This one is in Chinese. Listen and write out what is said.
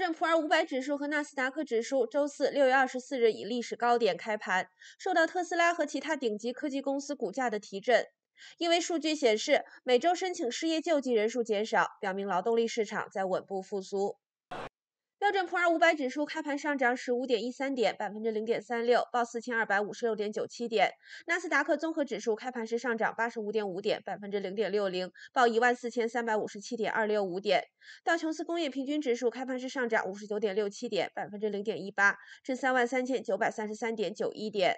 道普尔五百指数和纳斯达克指数周四（六月二十四日）以历史高点开盘，受到特斯拉和其他顶级科技公司股价的提振。因为数据显示，每周申请失业救济人数减少，表明劳动力市场在稳步复苏。标准普尔五百指数开盘上涨十五点一三点百分之零点三六报四千二百五十六点九七点纳斯达克综合指数开盘时上涨八十五点五点百分之零点六零报一万四千三百五十七点二六五点道琼斯工业平均指数开盘时上涨五十九点六七点百分之零点一八至三万三千九百三十三点九一点